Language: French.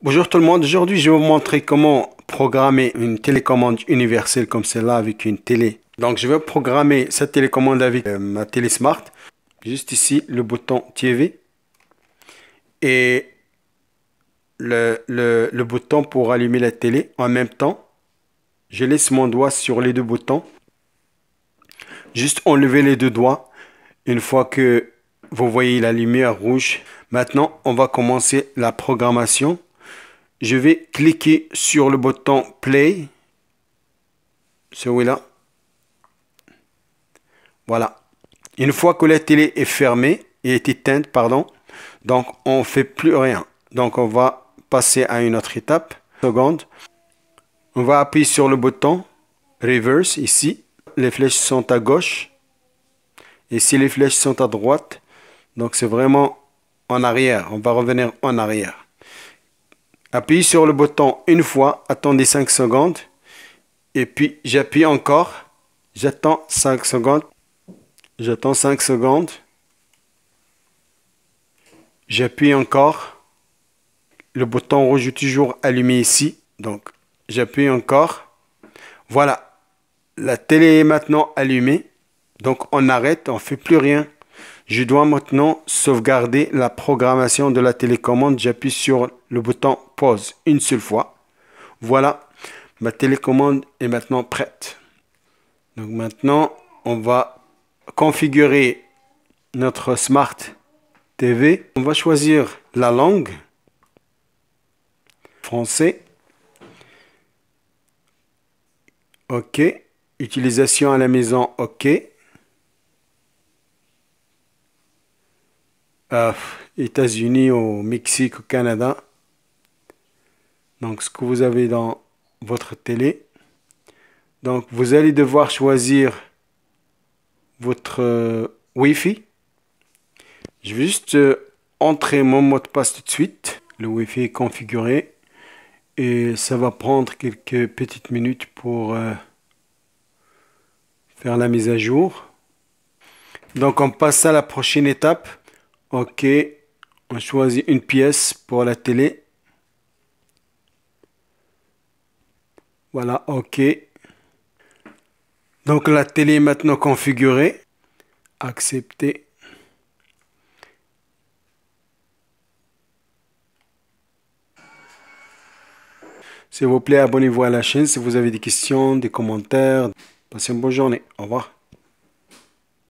Bonjour tout le monde, aujourd'hui je vais vous montrer comment programmer une télécommande universelle comme celle-là avec une télé. Donc je vais programmer cette télécommande avec euh, ma télé smart. Juste ici le bouton TV et le, le bouton pour allumer la télé. En même temps, je laisse mon doigt sur les deux boutons. Juste enlever les deux doigts une fois que vous voyez la lumière rouge. Maintenant, on va commencer la programmation je vais cliquer sur le bouton play celui-là voilà une fois que la télé est fermée et est éteinte pardon donc on fait plus rien donc on va passer à une autre étape seconde on va appuyer sur le bouton reverse ici les flèches sont à gauche et si les flèches sont à droite donc c'est vraiment en arrière on va revenir en arrière Appuyez sur le bouton une fois, attendez 5 secondes. Et puis j'appuie encore. J'attends 5 secondes. J'attends 5 secondes. J'appuie encore. Le bouton rouge est toujours allumé ici. Donc j'appuie encore. Voilà. La télé est maintenant allumée. Donc on arrête, on ne fait plus rien. Je dois maintenant sauvegarder la programmation de la télécommande. J'appuie sur le bouton pause une seule fois. Voilà, ma télécommande est maintenant prête. Donc maintenant, on va configurer notre Smart TV. On va choisir la langue, français. OK. Utilisation à la maison, OK. aux États-Unis, au Mexique, au Canada. Donc ce que vous avez dans votre télé. Donc vous allez devoir choisir votre euh, Wi-Fi. Je vais juste euh, entrer mon mot de passe tout de suite. Le Wi-Fi est configuré et ça va prendre quelques petites minutes pour euh, faire la mise à jour. Donc on passe à la prochaine étape. Ok, on choisit une pièce pour la télé. Voilà, ok. Donc la télé est maintenant configurée. Accepter. S'il vous plaît, abonnez-vous à la chaîne si vous avez des questions, des commentaires. Passez une bonne journée. Au revoir.